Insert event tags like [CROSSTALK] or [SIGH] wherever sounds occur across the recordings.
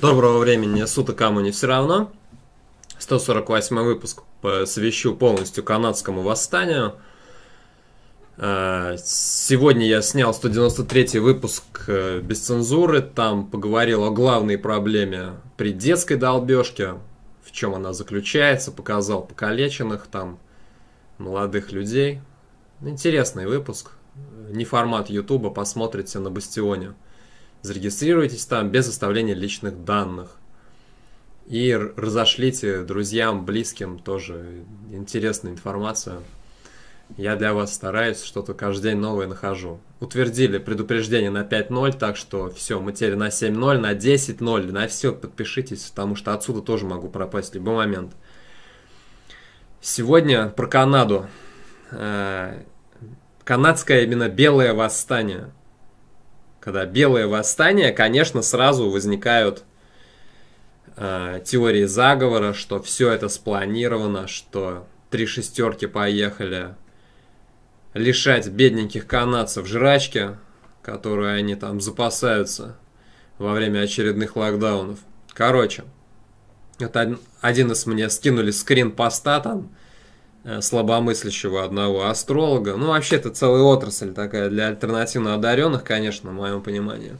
Доброго времени суток, кому не все равно. 148 выпуск посвящу полностью канадскому восстанию. Э, сегодня я снял 193 выпуск э, без цензуры. Там поговорил о главной проблеме при детской долбежке, в чем она заключается, показал покалеченных там молодых людей. Интересный выпуск. Э, не формат Ютуба, посмотрите на Бастионе зарегистрируйтесь там без оставления личных данных. И разошлите друзьям, близким тоже интересную информацию. Я для вас стараюсь, что-то каждый день новое нахожу. Утвердили предупреждение на 5-0, так что все, мы теперь на 7-0, на 10-0, на все подпишитесь, потому что отсюда тоже могу пропасть в любой момент. Сегодня про Канаду. Э, канадское именно белое восстание – когда белое восстание, конечно, сразу возникают э, теории заговора, что все это спланировано, что три шестерки поехали лишать бедненьких канадцев жрачки, которые они там запасаются во время очередных локдаунов. Короче, это один из мне скинули скрин поста там, Э, слабомыслящего одного астролога. Ну, вообще, это целая отрасль такая для альтернативно одаренных, конечно, в моем понимании.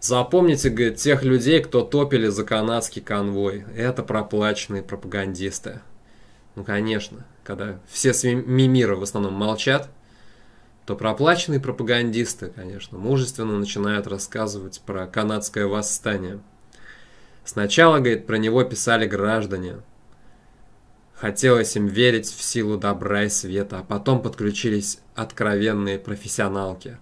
Запомните, говорит, тех людей, кто топили за канадский конвой. Это проплаченные пропагандисты. Ну, конечно, когда все мимиры в основном молчат, то проплаченные пропагандисты, конечно, мужественно начинают рассказывать про канадское восстание. Сначала, говорит, про него писали граждане – Хотелось им верить в силу добра и света, а потом подключились откровенные профессионалки.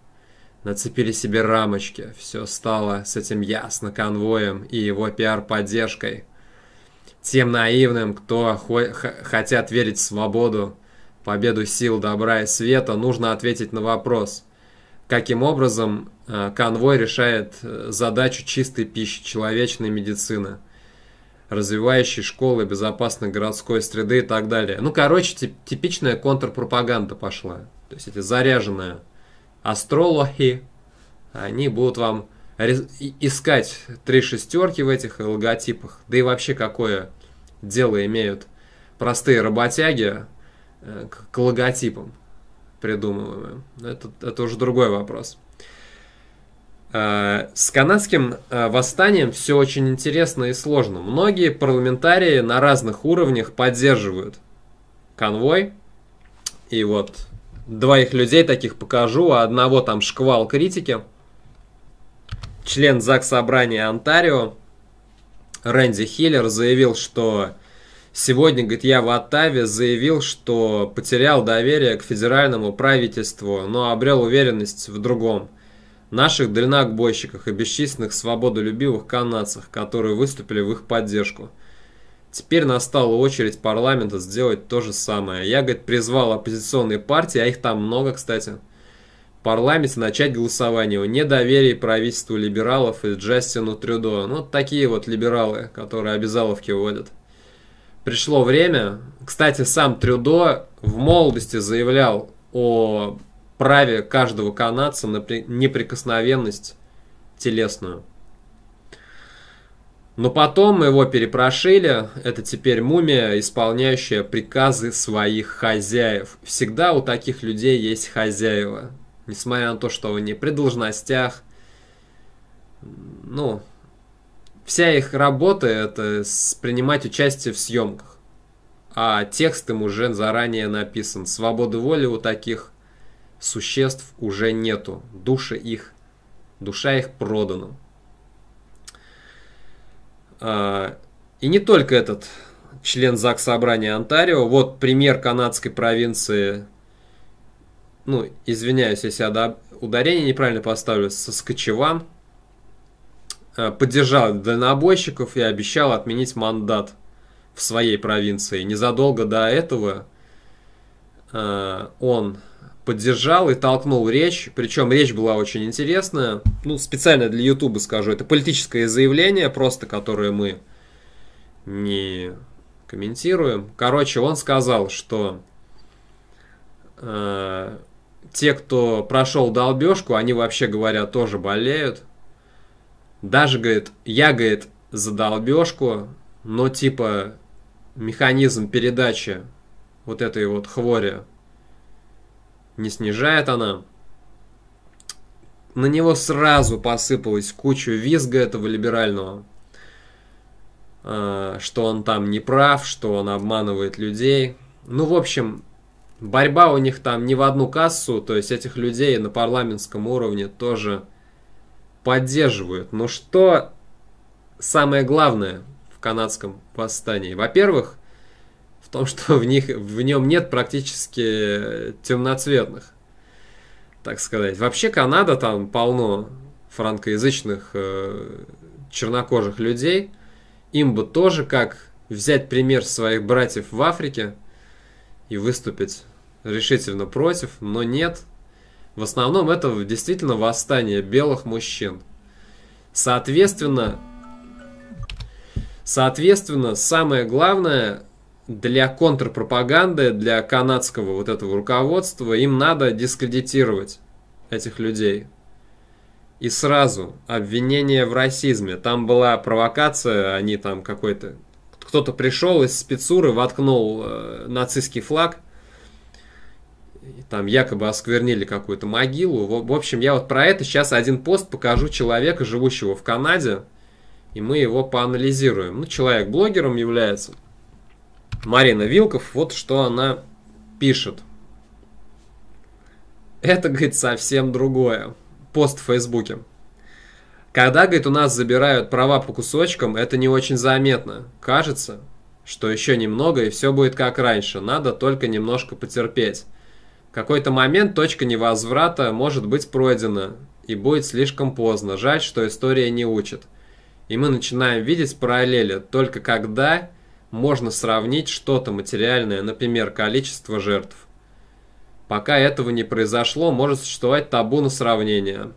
Нацепили себе рамочки, все стало с этим ясно конвоем и его пиар-поддержкой. Тем наивным, кто хо- хотят верить в свободу, победу сил добра и света, нужно ответить на вопрос, каким образом а, конвой решает э, задачу чистой пищи, человечной медицины – развивающей школы безопасной городской среды и так далее. Ну, короче, типичная контрпропаганда пошла. То есть эти заряженные астрологи, они будут вам искать три шестерки в этих логотипах, да и вообще какое дело имеют простые работяги э, к логотипам придумываемым. Это, это уже другой вопрос. Э, с канадским э, восстанием все очень интересно и сложно. Многие парламентарии на разных уровнях поддерживают конвой. И вот двоих людей таких покажу, а одного там шквал критики. Член ЗАГС Собрания Онтарио Рэнди Хиллер заявил, что сегодня, говорит, я в Оттаве заявил, что потерял доверие к федеральному правительству, но обрел уверенность в другом – наших дальнобойщиках и бесчисленных свободолюбивых канадцах, которые выступили в их поддержку. Теперь настала очередь парламента сделать то же самое. Я, говорит, призвал оппозиционные партии, а их там много, кстати, в парламенте начать голосование о недоверии правительству либералов и Джастину Трюдо. Ну, такие вот либералы, которые обязаловки вводят. Пришло время. Кстати, сам Трюдо в молодости заявлял о праве каждого канадца на неприкосновенность телесную. Но потом его перепрошили, это теперь мумия, исполняющая приказы своих хозяев. Всегда у таких людей есть хозяева, несмотря на то, что они при должностях. Ну, вся их работа это принимать участие в съемках, а текст им уже заранее написан. Свободы воли у таких существ уже нету, души их, душа их продана. А, и не только этот член ЗАГС Собрания Онтарио, вот пример канадской провинции, ну, извиняюсь, если я ударение неправильно поставлю, Соскочеван, а, поддержал дальнобойщиков и обещал отменить мандат в своей провинции. Незадолго до этого а, он поддержал и толкнул речь. Причем речь была очень интересная. Ну, специально для Ютуба скажу. Это политическое заявление просто, которое мы не комментируем. Короче, он сказал, что э, те, кто прошел долбежку, они вообще говоря тоже болеют. Даже, говорит, я, говорит, за долбежку, но типа механизм передачи вот этой вот хвори не снижает она. На него сразу посыпалась куча визга этого либерального, а, что он там не прав, что он обманывает людей. Ну, в общем, борьба у них там не в одну кассу, то есть этих людей на парламентском уровне тоже поддерживают. Но ну, что самое главное в канадском восстании? Во-первых, в том, что в, них, в нем нет практически темноцветных, так сказать. Вообще Канада там полно франкоязычных э, чернокожих людей. Им бы тоже как взять пример своих братьев в Африке и выступить решительно против, но нет. В основном это действительно восстание белых мужчин. Соответственно, соответственно, самое главное для контрпропаганды, для канадского вот этого руководства, им надо дискредитировать этих людей. И сразу обвинение в расизме. Там была провокация, они там какой-то... Кто-то пришел из спецуры, воткнул э, нацистский флаг. И там якобы осквернили какую-то могилу. В, в общем, я вот про это сейчас один пост покажу человека, живущего в Канаде. И мы его поанализируем. Ну, человек блогером является. Марина Вилков, вот что она пишет. Это, говорит, совсем другое. Пост в Фейсбуке. Когда, говорит, у нас забирают права по кусочкам, это не очень заметно. Кажется, что еще немного и все будет как раньше. Надо только немножко потерпеть. В какой-то момент точка невозврата может быть пройдена, и будет слишком поздно. Жаль, что история не учит. И мы начинаем видеть параллели только когда можно сравнить что-то материальное, например, количество жертв. Пока этого не произошло, может существовать табу на сравнение.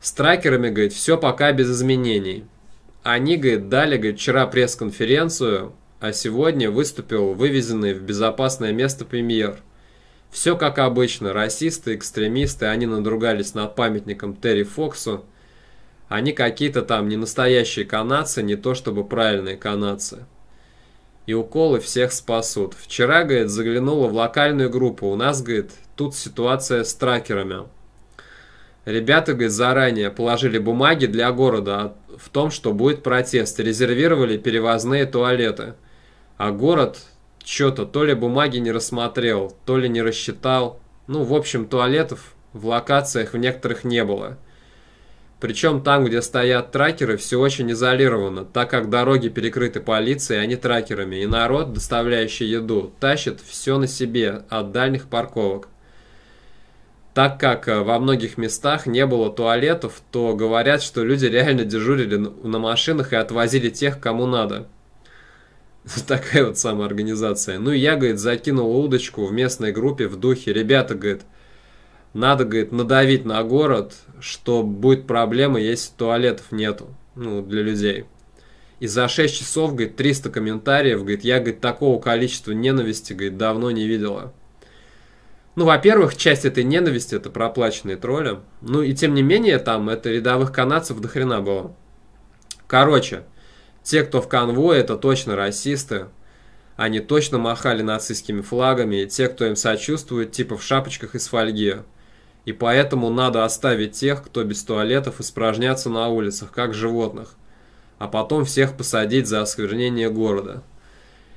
С тракерами, говорит, все пока без изменений. Они, говорит, дали, говорит, вчера пресс-конференцию, а сегодня выступил вывезенный в безопасное место премьер. Все как обычно, расисты, экстремисты, они надругались над памятником Терри Фоксу. Они какие-то там не настоящие канадцы, не то чтобы правильные канадцы и уколы всех спасут. Вчера, говорит, заглянула в локальную группу. У нас, говорит, тут ситуация с тракерами. Ребята, говорит, заранее положили бумаги для города в том, что будет протест. Резервировали перевозные туалеты. А город что-то то ли бумаги не рассмотрел, то ли не рассчитал. Ну, в общем, туалетов в локациях в некоторых не было. Причем там, где стоят тракеры, все очень изолировано, так как дороги перекрыты полицией, а не тракерами, и народ, доставляющий еду, тащит все на себе от дальних парковок. Так как э, во многих местах не было туалетов, то говорят, что люди реально дежурили на машинах и отвозили тех, кому надо. [LAUGHS] Такая вот самая организация. Ну и я, говорит, закинул удочку в местной группе в духе. Ребята, говорит, надо, говорит, надавить на город, что будет проблема, если туалетов нету ну, для людей. И за 6 часов, говорит, 300 комментариев, говорит, я, говорит, такого количества ненависти, говорит, давно не видела. Ну, во-первых, часть этой ненависти это проплаченные тролли. Ну и тем не менее, там это рядовых канадцев до хрена было. Короче, те, кто в конвое, это точно расисты. Они точно махали нацистскими флагами, и те, кто им сочувствует, типа в шапочках из фольги. И поэтому надо оставить тех, кто без туалетов испражняться на улицах, как животных. А потом всех посадить за осквернение города.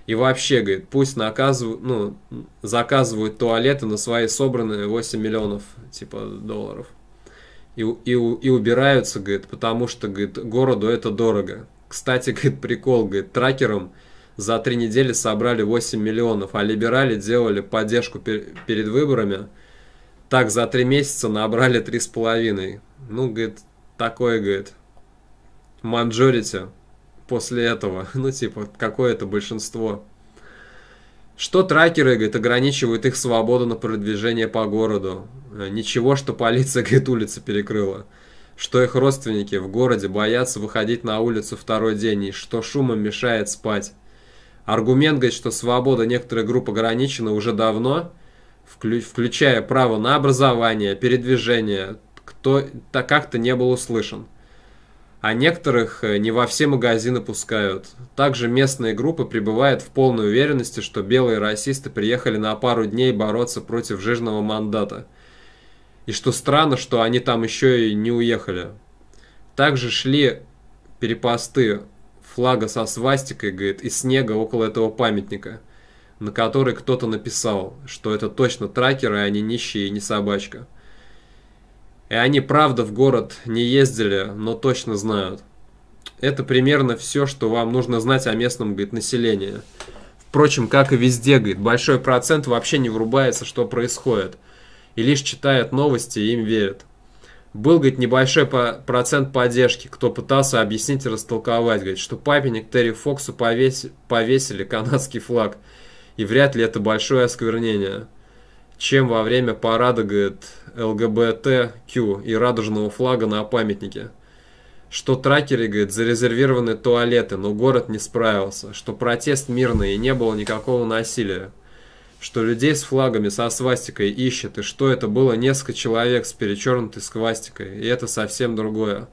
И вообще, говорит, пусть наказывают, ну, заказывают туалеты на свои собранные 8 миллионов, типа, долларов. И, и, и убираются, говорит, потому что, говорит, городу это дорого. Кстати, говорит, прикол, говорит, тракерам за три недели собрали 8 миллионов, а либерали делали поддержку пер перед выборами – так, за три месяца набрали три с половиной. Ну, говорит, такое, говорит, манжорите после этого. [LAUGHS] Ну, типа, какое-то большинство. Что тракеры, говорит, ограничивают их свободу на продвижение по городу. Э, ничего, что полиция, [LAUGHS] говорит, улицы перекрыла. Что их родственники в городе боятся выходить на улицу второй день и что шумом мешает спать. Аргумент, говорит, что свобода некоторых групп ограничена уже давно – включая право на образование, передвижение, кто так как-то не был услышан. А некоторых э, не во все магазины пускают. Также местные группы пребывают в полной уверенности, что белые расисты приехали на пару дней бороться против жирного мандата. И что странно, что они там еще и не уехали. Также шли перепосты флага со свастикой, говорит, и снега около этого памятника – на который кто-то написал, что это точно тракеры, они нищие и не собачка. И они, правда, в город не ездили, но точно знают. Это примерно все, что вам нужно знать о местном, говорит, населении. Впрочем, как и везде, говорит, большой процент вообще не врубается, что происходит. И лишь читает новости и им верит. Был, говорит, небольшой по процент поддержки, кто пытался объяснить и растолковать, говорит, что папенник Терри Фоксу повес повесили канадский флаг – и вряд ли это большое осквернение, чем во время парада говорит, ЛГБТК и радужного флага на памятнике. Что тракеры, говорит, зарезервированы туалеты, но город не справился, что протест мирный и не было никакого насилия, что людей с флагами со свастикой ищет, и что это было несколько человек с перечернутой свастикой, и это совсем другое.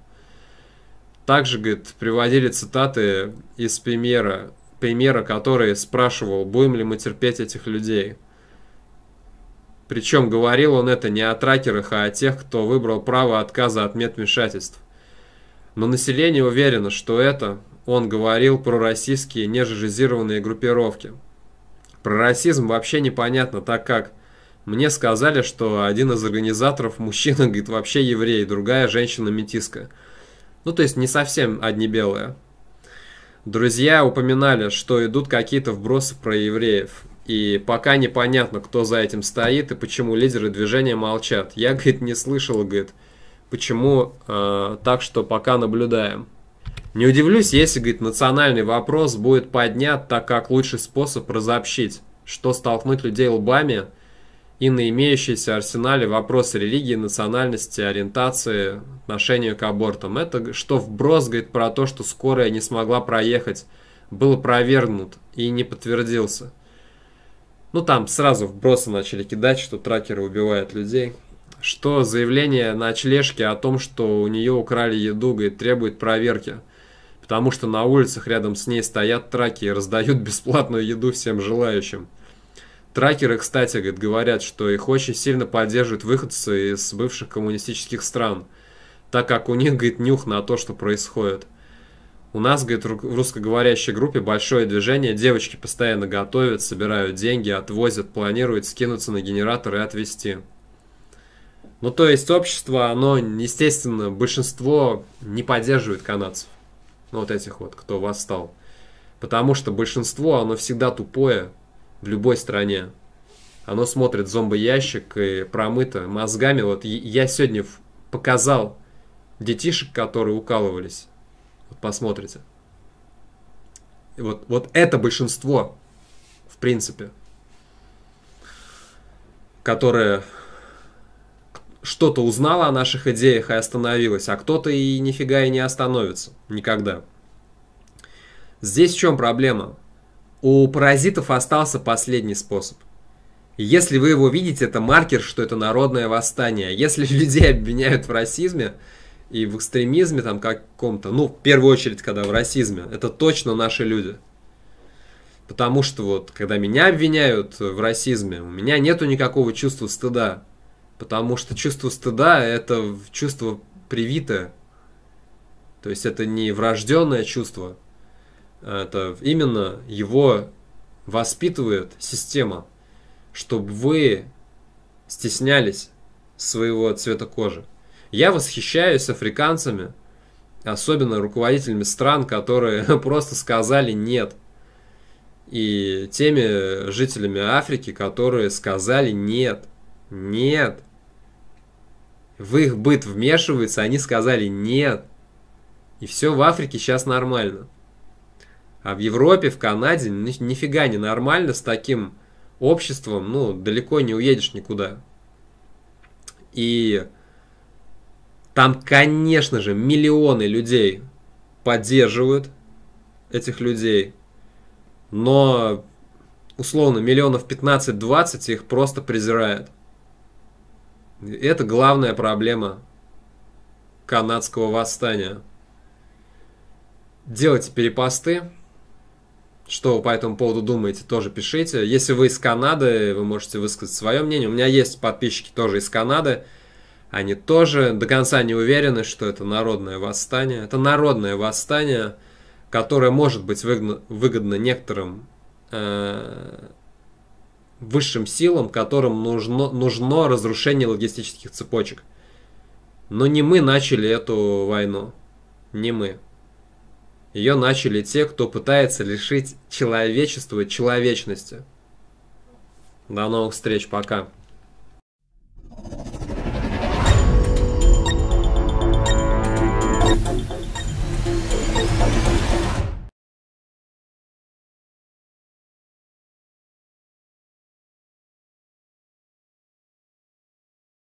Также, говорит, приводили цитаты из премьера примера, который спрашивал, будем ли мы терпеть этих людей. Причем говорил он это не о тракерах, а о тех, кто выбрал право отказа от медвмешательств. Но население уверено, что это, он говорил, про российские нежижизированные группировки. Про расизм вообще непонятно, так как мне сказали, что один из организаторов мужчина, говорит, вообще еврей, другая женщина метиска. Ну, то есть не совсем одни белые. Друзья упоминали, что идут какие-то вбросы про евреев. И пока непонятно, кто за этим стоит и почему лидеры движения молчат. Я, [LAUGHS] говорит, не слышал, говорит, почему э, так, что пока наблюдаем. Не удивлюсь, если, говорит, национальный вопрос будет поднят, так как лучший способ разобщить, что столкнуть людей лбами – и на имеющиеся арсенале вопросы религии, национальности, ориентации, отношению к абортам. Это что вброс говорит про то, что скорая не смогла проехать, был провернут и не подтвердился. Ну там сразу вбросы начали кидать, что тракеры убивают людей. Что заявление на ночлежке о том, что у нее украли еду, говорит, требует проверки. Потому что на улицах рядом с ней стоят траки и раздают [LAUGHS] бесплатную еду всем желающим. Тракеры, кстати, говорят, что их очень сильно поддерживают выходцы из бывших коммунистических стран, так как у них, говорит, нюх на то, что происходит. У нас, говорит, в русскоговорящей группе большое движение, девочки постоянно готовят, собирают деньги, отвозят, планируют скинуться на генератор и отвезти. Ну, то есть общество, оно, естественно, большинство не поддерживает канадцев. Ну, вот этих вот, кто восстал. Потому что большинство, оно всегда тупое, в любой стране. Оно смотрит зомбоящик и промыто мозгами. Вот я сегодня показал детишек, которые укалывались. Вот посмотрите. И вот, вот это большинство, в принципе, которое что-то узнало о наших идеях и остановилось, а кто-то и нифига и не остановится. Никогда. Здесь в чем проблема? У паразитов остался последний способ. Если вы его видите, это маркер, что это народное восстание. А если [LAUGHS] людей обвиняют в расизме и в экстремизме там каком-то, ну, в первую очередь, когда в расизме, это точно наши люди. Потому что вот, когда меня обвиняют в расизме, у меня нету никакого чувства стыда. Потому что чувство стыда – это чувство привитое. То есть это не врожденное чувство – это именно его воспитывает система, чтобы вы стеснялись своего цвета кожи. Я восхищаюсь африканцами, особенно руководителями стран, которые [LAUGHS] просто сказали «нет». И теми жителями Африки, которые сказали «нет, нет». В их быт вмешивается, они сказали «нет». И все в Африке сейчас нормально. А в Европе, в Канаде ни, нифига не нормально с таким обществом, ну, далеко не уедешь никуда. И там, конечно же, миллионы людей поддерживают этих людей, но условно миллионов 15-20 их просто презирают. Это главная проблема канадского восстания. Делайте перепосты, что вы по этому поводу думаете, тоже пишите. Если вы из Канады, вы можете высказать свое мнение. У меня есть подписчики тоже из Канады. Они тоже до конца не уверены, что это народное восстание. Это народное восстание, которое может быть выгодно, выгодно некоторым э, высшим силам, которым нужно, нужно разрушение логистических цепочек. Но не мы начали эту войну. Не мы. Ее начали те, кто пытается лишить человечества человечности. До новых встреч, пока.